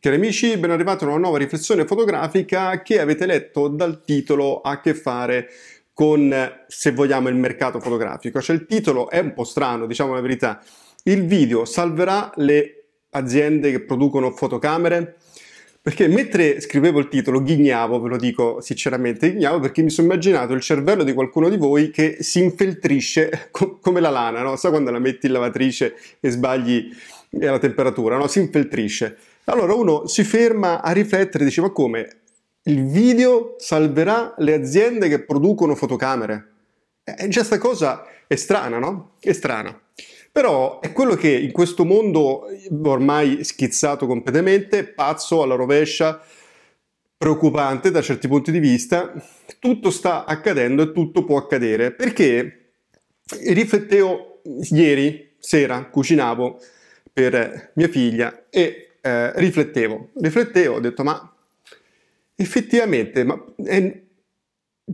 Cari amici, ben arrivati a una nuova riflessione fotografica che avete letto dal titolo ha a che fare con, se vogliamo, il mercato fotografico. Cioè il titolo è un po' strano, diciamo la verità. Il video salverà le aziende che producono fotocamere? Perché mentre scrivevo il titolo ghignavo, ve lo dico sinceramente, ghignavo perché mi sono immaginato il cervello di qualcuno di voi che si infeltrisce co come la lana, no? Sa quando la metti in lavatrice e sbagli eh, la temperatura, no? Si infeltrisce. Allora uno si ferma a riflettere, dice ma come? Il video salverà le aziende che producono fotocamere? E eh, eh, già sta cosa è strana, no? È strana. Però è quello che in questo mondo eh, ormai schizzato completamente, pazzo alla rovescia, preoccupante da certi punti di vista, tutto sta accadendo e tutto può accadere. Perché riflettevo ieri sera, cucinavo per mia figlia e eh, riflettevo, riflettevo, ho detto ma effettivamente ma, eh,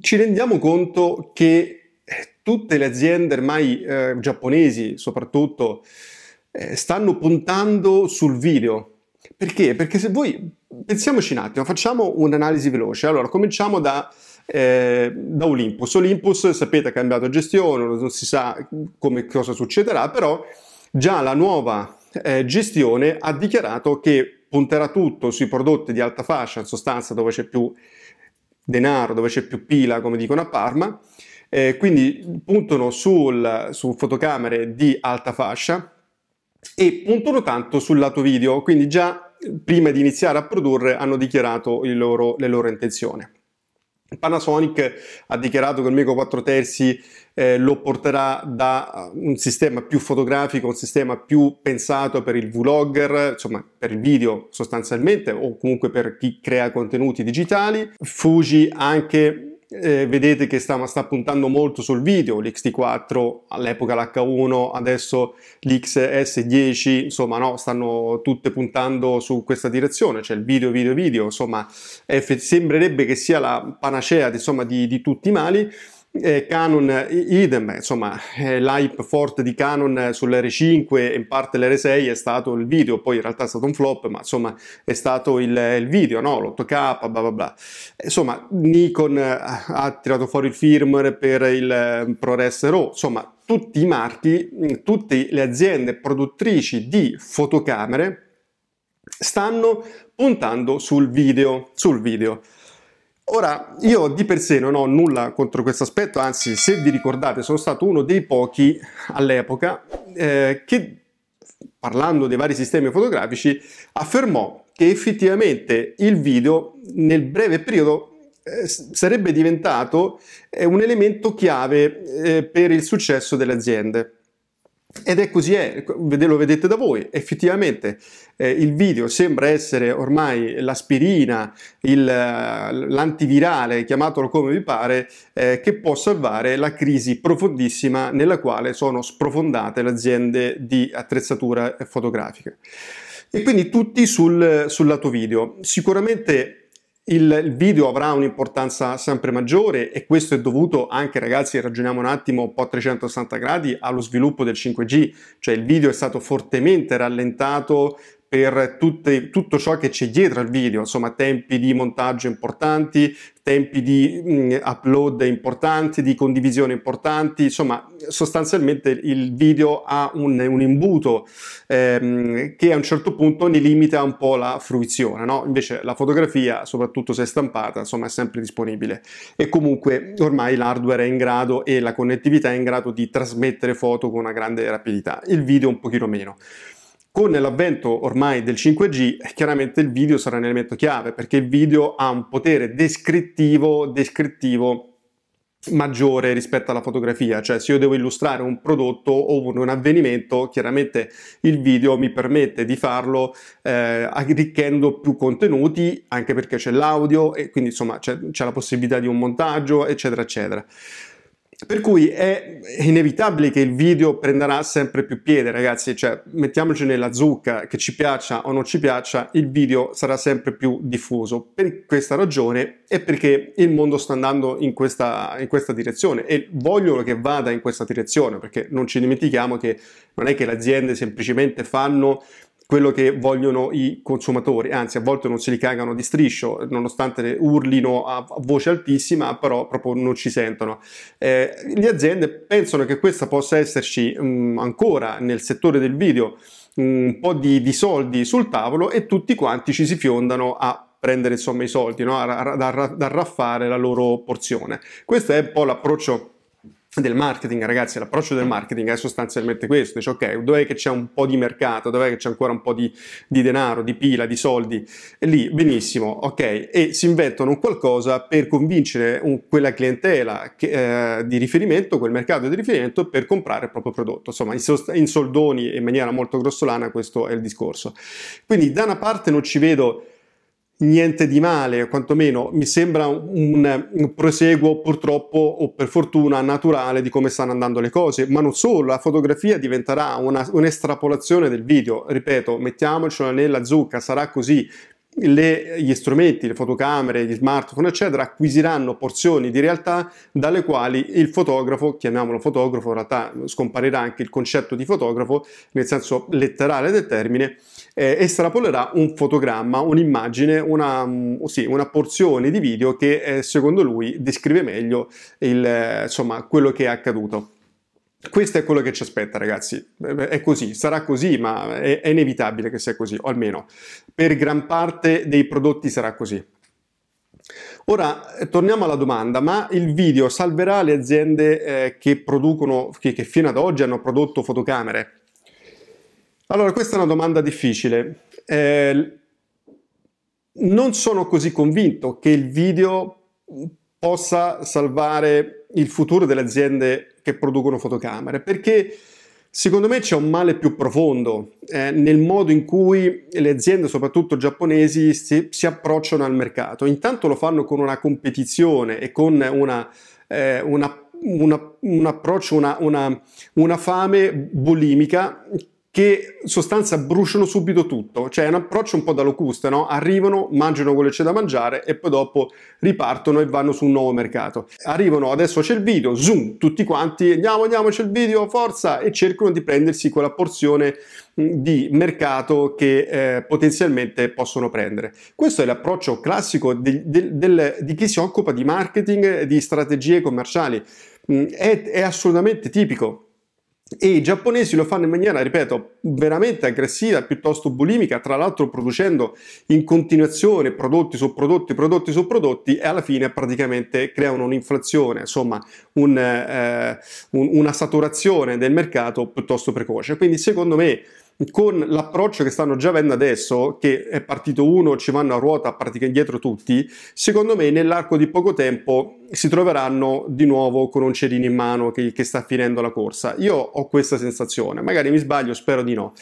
ci rendiamo conto che eh, tutte le aziende ormai eh, giapponesi soprattutto eh, stanno puntando sul video. Perché? Perché se voi pensiamoci un attimo, facciamo un'analisi veloce. Allora, cominciamo da, eh, da Olympus. Olympus, sapete, ha cambiato gestione, non si sa come cosa succederà, però già la nuova eh, gestione ha dichiarato che punterà tutto sui prodotti di alta fascia, in sostanza dove c'è più denaro, dove c'è più pila, come dicono a Parma, eh, quindi puntano sul, su fotocamere di alta fascia e puntano tanto sul lato video, quindi già prima di iniziare a produrre hanno dichiarato loro, le loro intenzioni. Panasonic ha dichiarato che il Meco 4 terzi eh, lo porterà da eh, un sistema più fotografico, un sistema più pensato per il vlogger, insomma per il video sostanzialmente o comunque per chi crea contenuti digitali. Fuji anche eh, vedete che sta, sta, puntando molto sul video, l'XT4 all'epoca l'H1, adesso l'XS10, insomma no, stanno tutte puntando su questa direzione, cioè il video, video, video, insomma eh, sembrerebbe che sia la panacea insomma, di, di tutti i mali, eh, Canon idem, insomma eh, l'hype forte di Canon sullr 5 e in parte l'R6 è stato il video, poi in realtà è stato un flop, ma insomma è stato il, il video, no? l'8K, bla bla bla. Insomma Nikon eh, ha tirato fuori il firmware per il eh, ProRes RAW, insomma tutti i marchi, tutte le aziende produttrici di fotocamere stanno puntando sul video, sul video. Ora, io di per sé non ho nulla contro questo aspetto, anzi, se vi ricordate, sono stato uno dei pochi all'epoca eh, che, parlando dei vari sistemi fotografici, affermò che effettivamente il video nel breve periodo eh, sarebbe diventato eh, un elemento chiave eh, per il successo delle aziende. Ed è così, è, lo vedete da voi, effettivamente eh, il video sembra essere ormai l'aspirina, il, l'antivirale, chiamatelo come vi pare, eh, che può salvare la crisi profondissima nella quale sono sprofondate le aziende di attrezzatura fotografica. E quindi tutti sul, sul lato video. Sicuramente il video avrà un'importanza sempre maggiore e questo è dovuto anche, ragazzi, ragioniamo un attimo un po' a 360 gradi, allo sviluppo del 5G, cioè il video è stato fortemente rallentato per tutte, tutto ciò che c'è dietro al video, insomma tempi di montaggio importanti, tempi di mh, mm, upload importanti, di condivisione importanti, insomma sostanzialmente il video ha un, un imbuto ehm, che a un certo punto ne limita un po' la fruizione, no? invece la fotografia, soprattutto se stampata, insomma è sempre disponibile e comunque ormai l'hardware è in grado e la connettività è in grado di trasmettere foto con una grande rapidità, il video un pochino meno. Con l'avvento ormai del 5G, eh, chiaramente il video sarà un elemento chiave perché il video ha un potere descrittivo, descrittivo maggiore rispetto alla fotografia, cioè se io devo illustrare un prodotto o un avvenimento, chiaramente il video mi permette di farlo eh, arricchendo più contenuti, anche perché c'è l'audio e quindi insomma c'è, c'è la possibilità di un montaggio, eccetera, eccetera. Per cui è inevitabile che il video prenderà sempre più piede, ragazzi, cioè mettiamoci nella zucca, che ci piaccia o non ci piaccia, il video sarà sempre più diffuso. Per questa ragione è perché il mondo sta andando in questa, in questa direzione e vogliono che vada in questa direzione, perché non ci dimentichiamo che non è che le aziende semplicemente fanno quello che vogliono i consumatori, anzi a volte non se li cagano di striscio, nonostante urlino a voce altissima, però proprio non ci sentono. Eh, le aziende pensano che questa possa esserci mh, mm, ancora nel settore del video un po' di, di, soldi sul tavolo e tutti quanti ci si fiondano a prendere insomma i soldi, no? a, a, a, a raffare la loro porzione. Questo è un po' l'approccio del marketing, ragazzi, l'approccio del marketing è sostanzialmente questo, dice ok, dov'è che c'è un po' di mercato, dov'è che c'è ancora un po' di, di denaro, di pila, di soldi, e lì benissimo, ok, e si inventano qualcosa per convincere un, quella clientela che, eh, di riferimento, quel mercato di riferimento per comprare il proprio prodotto, insomma in, sost- in soldoni in maniera molto grossolana questo è il discorso. Quindi da una parte non ci vedo niente di male, quantomeno mi sembra un, un, proseguo purtroppo o per fortuna naturale di come stanno andando le cose, ma non solo, la fotografia diventerà una, un'estrapolazione del video, ripeto, mettiamocela nella zucca, sarà così, le, gli strumenti, le fotocamere, gli smartphone, eccetera, acquisiranno porzioni di realtà dalle quali il fotografo, chiamiamolo fotografo, in realtà scomparirà anche il concetto di fotografo nel senso letterale del termine, eh, estrapolerà un fotogramma, un'immagine, una, mm, sì, una porzione di video che eh, secondo lui descrive meglio il, eh, insomma, quello che è accaduto. Questo è quello che ci aspetta, ragazzi. Eh, è così, sarà così, ma è, è inevitabile che sia così, o almeno per gran parte dei prodotti sarà così. Ora eh, torniamo alla domanda, ma il video salverà le aziende eh, che producono, che, che fino ad oggi hanno prodotto fotocamere? Allora, questa è una domanda difficile. Eh, non sono così convinto che il video possa salvare il futuro delle aziende che producono fotocamere, perché secondo me c'è un male più profondo eh, nel modo in cui le aziende, soprattutto giapponesi, si, si, approcciano al mercato. Intanto lo fanno con una competizione e con una, eh, una, una, un approccio, una fame bulimica che in sostanza bruciano subito tutto, cioè è un approccio un po' da locusta, no? arrivano, mangiano quello che c'è da mangiare e poi dopo ripartono e vanno su un nuovo mercato. Arrivano, adesso c'è il video, zoom, tutti quanti, andiamo, andiamo, c'è il video, forza, e cercano di prendersi quella porzione di mercato che eh, potenzialmente possono prendere. Questo è l'approccio classico di, di, del, di chi si occupa di marketing, di strategie commerciali, è, è assolutamente tipico e i giapponesi lo fanno in maniera, ripeto, veramente aggressiva, piuttosto bulimica, tra l'altro producendo in continuazione prodotti su prodotti, prodotti su prodotti e alla fine praticamente creano un'inflazione, insomma un, eh, un, una saturazione del mercato piuttosto precoce. Quindi secondo me con l'approccio che stanno già avendo adesso, che è partito uno, ci vanno a ruota praticamente indietro tutti, secondo me nell'arco di poco tempo si troveranno di nuovo con un cerino in mano che, che sta finendo la corsa. Io ho questa sensazione, magari mi sbaglio, spero di no.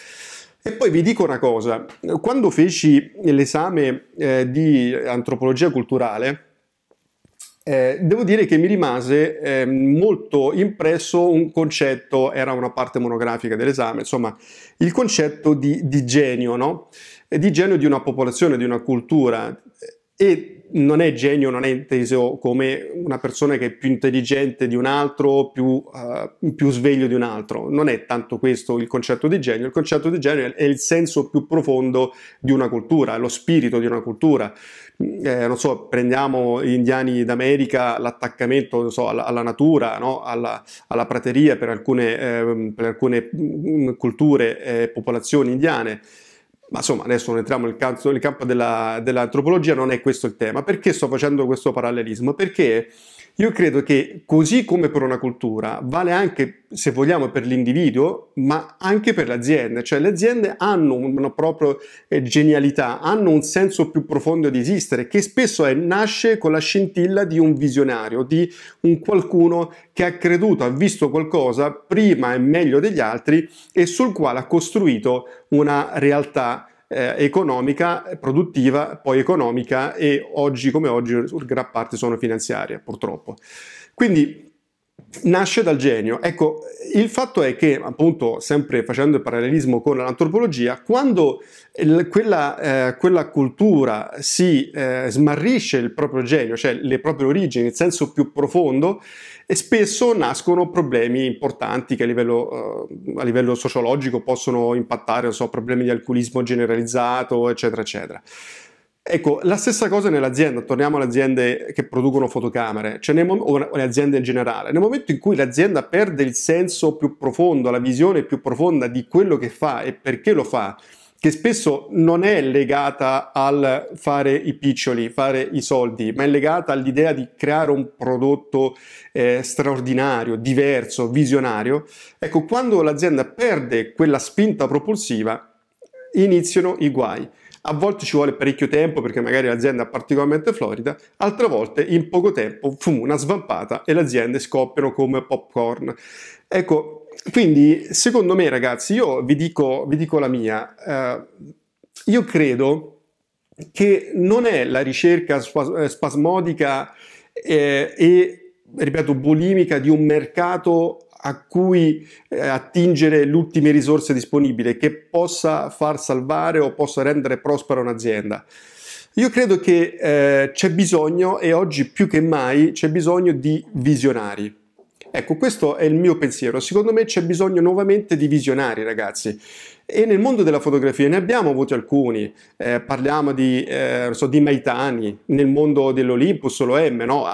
E poi vi dico una cosa, quando feci l'esame eh, di antropologia culturale, eh, devo dire che mi rimase eh, molto impresso un concetto, era una parte monografica dell'esame, insomma, il concetto di, di genio, no? di genio di una popolazione, di una cultura. E non è genio, non è inteso come una persona che è più intelligente di un altro, più, uh, più, sveglio di un altro. Non è tanto questo il concetto di genio. Il concetto di genio è il senso più profondo di una cultura, è lo spirito di una cultura. Mm, eh, non so, prendiamo gli indiani d'America, l'attaccamento so, alla, alla, natura, no? alla, alla, prateria per alcune, eh, per alcune mm, culture e eh, popolazioni indiane. Ma insomma, adesso non entriamo nel, campo, nel campo della, dell'antropologia, non è questo il tema. Perché sto facendo questo parallelismo? Perché io credo che così come per una cultura, vale anche, se vogliamo, per l'individuo, ma anche per l'azienda, Cioè le aziende hanno una propria eh, genialità, hanno un senso più profondo di esistere, che spesso è, nasce con la scintilla di un visionario, di un qualcuno che ha creduto, ha visto qualcosa prima e meglio degli altri e sul quale ha costruito una realtà eh, economica, produttiva, poi economica e oggi come oggi gran parte sono finanziarie purtroppo. Quindi nasce dal genio. Ecco, il fatto è che, appunto, sempre facendo il parallelismo con l'antropologia, quando il, quella, eh, quella, cultura si eh, smarrisce il proprio genio, cioè le proprie origini, il senso più profondo, e spesso nascono problemi importanti che a livello, eh, a livello sociologico possono impattare, non so, problemi di alcolismo generalizzato, eccetera, eccetera. Ecco, la stessa cosa nell'azienda, torniamo alle aziende che producono fotocamere, cioè nel, o le aziende in generale. Nel momento in cui l'azienda perde il senso più profondo, la visione più profonda di quello che fa e perché lo fa, che spesso non è legata al fare i piccioli, fare i soldi, ma è legata all'idea di creare un prodotto eh, straordinario, diverso, visionario. Ecco, quando l'azienda perde quella spinta propulsiva, iniziano i guai. A volte ci vuole parecchio tempo perché magari l'azienda è particolarmente florida, altre volte in poco tempo fu una svampata e le aziende scoppiano come popcorn. Ecco, quindi secondo me ragazzi, io vi dico, vi dico la mia, eh, io credo che non è la ricerca eh, spasmodica eh, e, ripeto, bulimica di un mercato a cui eh, attingere l'ultime risorse disponibili, che possa far salvare o possa rendere prospera un'azienda. Io credo che eh, c'è bisogno, e oggi più che mai c'è bisogno di visionari. Ecco, questo è il mio pensiero. Secondo me c'è bisogno nuovamente di visionari, ragazzi. E nel mondo della fotografia ne abbiamo avuti alcuni, eh, parliamo di, eh, so, di, Maitani, nel mondo dell'Olympus, l'OM, no?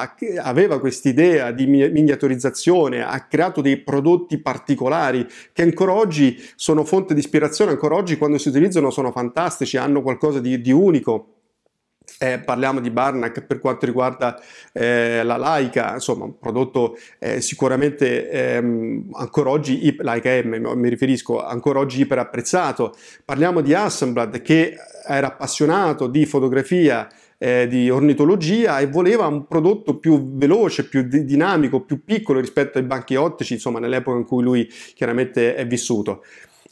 aveva quest'idea di miniaturizzazione, ha creato dei prodotti particolari che ancora oggi sono fonte di ispirazione, ancora oggi quando si utilizzano sono fantastici, hanno qualcosa di, di unico. Eh, parliamo di Barnack per quanto riguarda eh, la Laika, insomma un prodotto eh, sicuramente ehm, ancora oggi, Laika M mi riferisco, ancora oggi iperapprezzato. Parliamo di Assemblad che era appassionato di fotografia, eh, di ornitologia e voleva un prodotto più veloce, più di- dinamico, più piccolo rispetto ai banchi ottici, insomma nell'epoca in cui lui chiaramente è vissuto.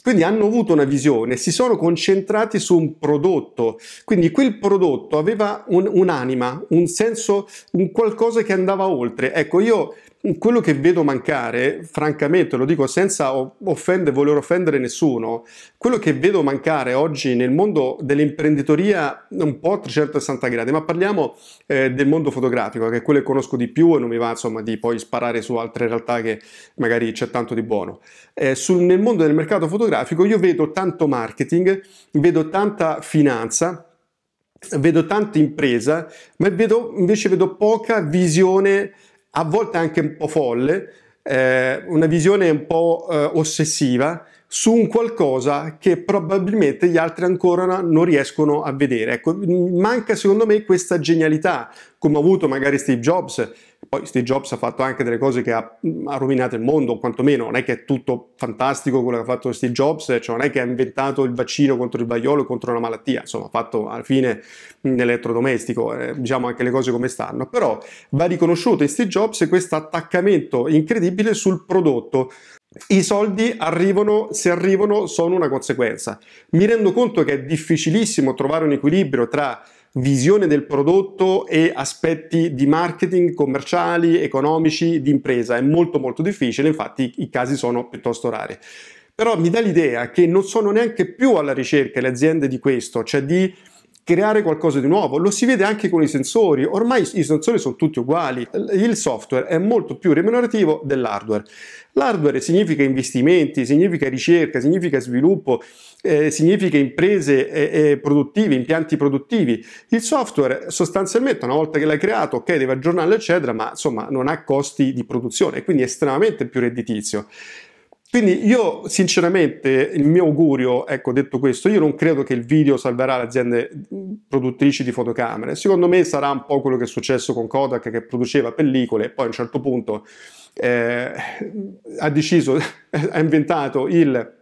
Quindi hanno avuto una visione, si sono concentrati su un prodotto, quindi quel prodotto aveva un, un'anima, un senso, un qualcosa che andava oltre. Ecco, io quello che vedo mancare, francamente, lo dico senza offende, voler offendere nessuno, quello che vedo mancare oggi nel mondo dell'imprenditoria un po' a 360 gradi, ma parliamo eh, del mondo fotografico, che è quello che conosco di più e non mi va insomma di poi sparare su altre realtà che magari c'è tanto di buono. Eh, sul, nel mondo del mercato fotografico io vedo tanto marketing, vedo tanta finanza, vedo tanta impresa, ma vedo, invece vedo poca visione a volte anche un po' folle, eh, una visione un po' eh, ossessiva, su un qualcosa che probabilmente gli altri ancora non riescono a vedere. Ecco, manca secondo me questa genialità, come ha avuto magari Steve Jobs, poi Steve Jobs ha fatto anche delle cose che ha, ha rovinato il mondo, o quantomeno non è che è tutto fantastico quello che ha fatto Steve Jobs, cioè non è che ha inventato il vaccino contro il vaiolo e contro la malattia, insomma ha fatto alla fine l'elettrodomestico, eh, diciamo anche le cose come stanno, però va riconosciuto in Steve Jobs questo attaccamento incredibile sul prodotto, i soldi arrivano, se arrivano, sono una conseguenza. Mi rendo conto che è difficilissimo trovare un equilibrio tra visione del prodotto e aspetti di marketing commerciali, economici, di impresa. È molto molto difficile, infatti i casi sono piuttosto rari. Però mi dà l'idea che non sono neanche più alla ricerca le aziende di questo, cioè di creare qualcosa di nuovo. Lo si vede anche con i sensori, ormai i sensori sono tutti uguali, il software è molto più remunerativo dell'hardware. L'hardware significa investimenti, significa ricerca, significa sviluppo, eh, significa imprese eh, eh produttive, impianti produttivi. Il software sostanzialmente una volta che l'hai creato, ok, deve aggiornarlo eccetera, ma insomma non ha costi di produzione, quindi è estremamente più redditizio. Quindi io sinceramente il mio augurio, ecco detto questo, io non credo che il video salverà le aziende produttrici di fotocamere. Secondo me sarà un po' quello che è successo con Kodak che produceva pellicole e poi a un certo punto eh, ha deciso, ha inventato il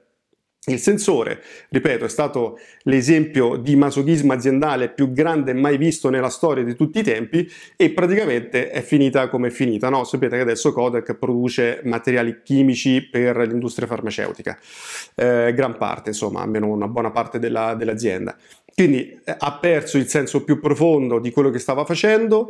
il sensore, ripeto, è stato l'esempio di masochismo aziendale più grande mai visto nella storia di tutti i tempi e praticamente è finita come è finita. No? Sapete che adesso Kodak produce materiali chimici per l'industria farmaceutica, eh, gran parte, insomma, almeno una buona parte della, dell'azienda. Quindi eh, ha perso il senso più profondo di quello che stava facendo,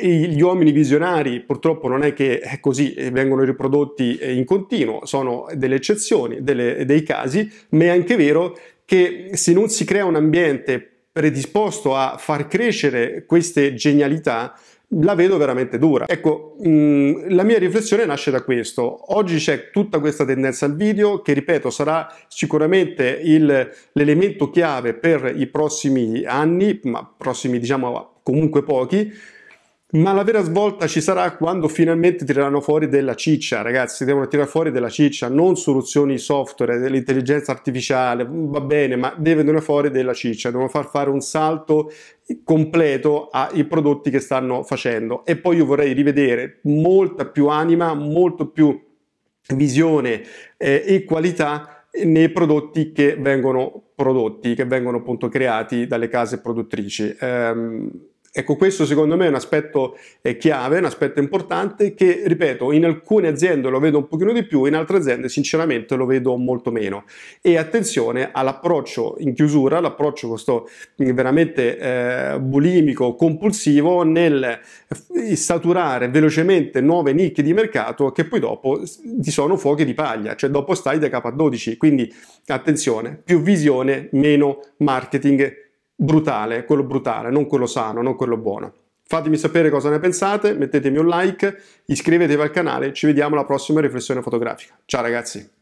gli uomini visionari purtroppo non è che è così, eh, vengono riprodotti eh, in continuo, sono delle eccezioni, delle, dei casi, ma è anche vero che se non si crea un ambiente predisposto a far crescere queste genialità, la vedo veramente dura. Ecco, mh, mm, la mia riflessione nasce da questo. Oggi c'è tutta questa tendenza al video che, ripeto, sarà sicuramente l'elemento chiave per i prossimi anni, ma prossimi diciamo comunque pochi, ma la vera svolta ci sarà quando finalmente tireranno fuori della ciccia, ragazzi, devono tirare fuori della ciccia, non soluzioni software, dell'intelligenza artificiale, va bene, ma devono fuori della ciccia, devono far fare un salto completo ai prodotti che stanno facendo. E poi io vorrei rivedere molta più anima, molto più visione eh, e qualità nei prodotti che vengono prodotti, che vengono appunto creati dalle case produttrici. Ehm, Ecco, questo secondo me è un aspetto eh, chiave, un aspetto importante che, ripeto, in alcune aziende lo vedo un pochino di più, in altre aziende sinceramente lo vedo molto meno. E attenzione all'approccio in chiusura, l'approccio questo veramente eh, bulimico, compulsivo nel eh, saturare velocemente nuove nicchie di mercato che poi dopo ti sono fuochi di paglia, cioè dopo stai da K12. Quindi attenzione, più visione, meno marketing brutale, quello brutale, non quello sano, non quello buono. Fatemi sapere cosa ne pensate, mettetemi un like, iscrivetevi al canale, ci vediamo alla prossima riflessione fotografica. Ciao ragazzi!